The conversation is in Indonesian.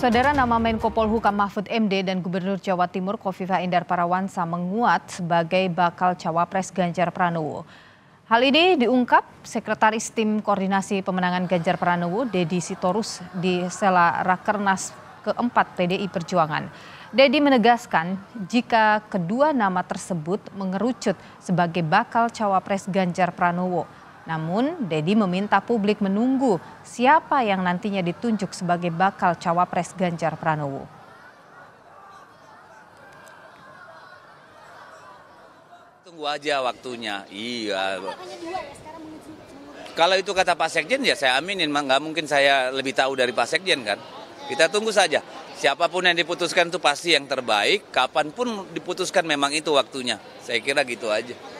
Saudara nama Menko Polhukam Mahfud MD dan Gubernur Jawa Timur Kofifa Indar Parawansa menguat sebagai bakal cawapres Ganjar Pranowo. Hal ini diungkap Sekretaris Tim Koordinasi Pemenangan Ganjar Pranowo Dedi Sitorus di sela Rakernas keempat PDI Perjuangan. Dedi menegaskan jika kedua nama tersebut mengerucut sebagai bakal cawapres Ganjar Pranowo, namun, Dedi meminta publik menunggu siapa yang nantinya ditunjuk sebagai bakal cawapres Ganjar Pranowo. Tunggu aja waktunya. Iya. Ya, Kalau itu kata Pak Sekjen ya saya aminin, nggak mungkin saya lebih tahu dari Pak Sekjen kan. Kita tunggu saja. Siapapun yang diputuskan itu pasti yang terbaik, kapanpun diputuskan memang itu waktunya. Saya kira gitu aja.